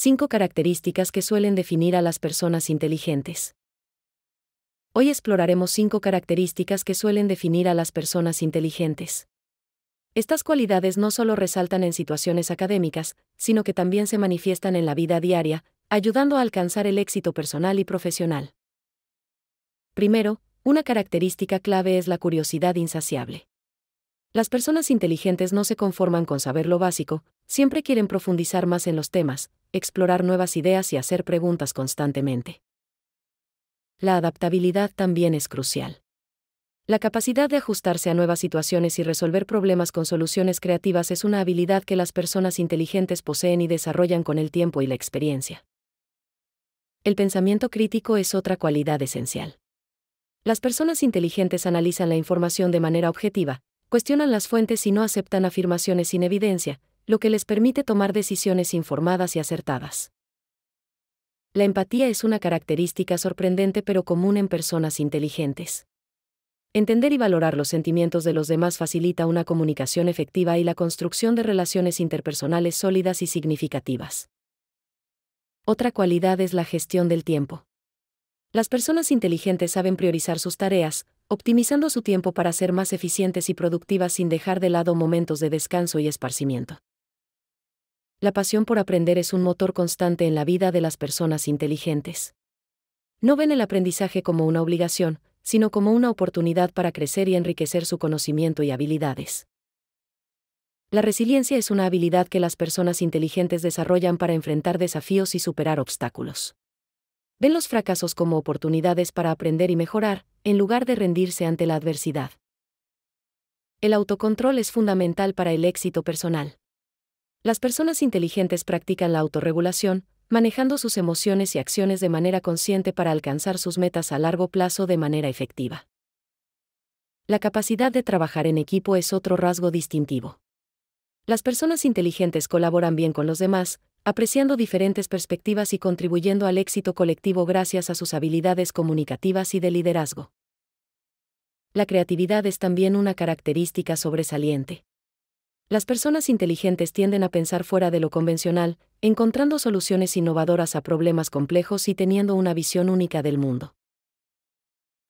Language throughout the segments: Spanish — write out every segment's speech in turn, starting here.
Cinco características que suelen definir a las personas inteligentes. Hoy exploraremos cinco características que suelen definir a las personas inteligentes. Estas cualidades no solo resaltan en situaciones académicas, sino que también se manifiestan en la vida diaria, ayudando a alcanzar el éxito personal y profesional. Primero, una característica clave es la curiosidad insaciable. Las personas inteligentes no se conforman con saber lo básico, siempre quieren profundizar más en los temas, explorar nuevas ideas y hacer preguntas constantemente. La adaptabilidad también es crucial. La capacidad de ajustarse a nuevas situaciones y resolver problemas con soluciones creativas es una habilidad que las personas inteligentes poseen y desarrollan con el tiempo y la experiencia. El pensamiento crítico es otra cualidad esencial. Las personas inteligentes analizan la información de manera objetiva, cuestionan las fuentes y no aceptan afirmaciones sin evidencia, lo que les permite tomar decisiones informadas y acertadas. La empatía es una característica sorprendente pero común en personas inteligentes. Entender y valorar los sentimientos de los demás facilita una comunicación efectiva y la construcción de relaciones interpersonales sólidas y significativas. Otra cualidad es la gestión del tiempo. Las personas inteligentes saben priorizar sus tareas, optimizando su tiempo para ser más eficientes y productivas sin dejar de lado momentos de descanso y esparcimiento la pasión por aprender es un motor constante en la vida de las personas inteligentes. No ven el aprendizaje como una obligación, sino como una oportunidad para crecer y enriquecer su conocimiento y habilidades. La resiliencia es una habilidad que las personas inteligentes desarrollan para enfrentar desafíos y superar obstáculos. Ven los fracasos como oportunidades para aprender y mejorar, en lugar de rendirse ante la adversidad. El autocontrol es fundamental para el éxito personal. Las personas inteligentes practican la autorregulación, manejando sus emociones y acciones de manera consciente para alcanzar sus metas a largo plazo de manera efectiva. La capacidad de trabajar en equipo es otro rasgo distintivo. Las personas inteligentes colaboran bien con los demás, apreciando diferentes perspectivas y contribuyendo al éxito colectivo gracias a sus habilidades comunicativas y de liderazgo. La creatividad es también una característica sobresaliente. Las personas inteligentes tienden a pensar fuera de lo convencional, encontrando soluciones innovadoras a problemas complejos y teniendo una visión única del mundo.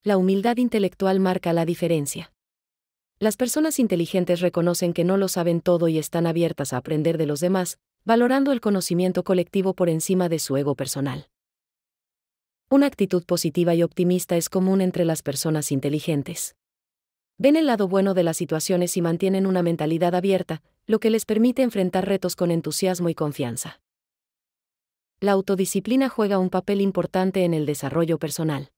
La humildad intelectual marca la diferencia. Las personas inteligentes reconocen que no lo saben todo y están abiertas a aprender de los demás, valorando el conocimiento colectivo por encima de su ego personal. Una actitud positiva y optimista es común entre las personas inteligentes ven el lado bueno de las situaciones y mantienen una mentalidad abierta, lo que les permite enfrentar retos con entusiasmo y confianza. La autodisciplina juega un papel importante en el desarrollo personal.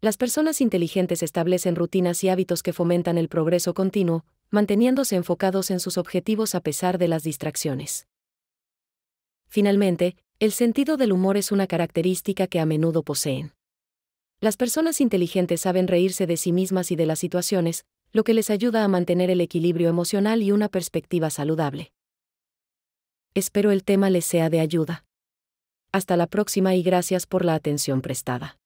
Las personas inteligentes establecen rutinas y hábitos que fomentan el progreso continuo, manteniéndose enfocados en sus objetivos a pesar de las distracciones. Finalmente, el sentido del humor es una característica que a menudo poseen. Las personas inteligentes saben reírse de sí mismas y de las situaciones, lo que les ayuda a mantener el equilibrio emocional y una perspectiva saludable. Espero el tema les sea de ayuda. Hasta la próxima y gracias por la atención prestada.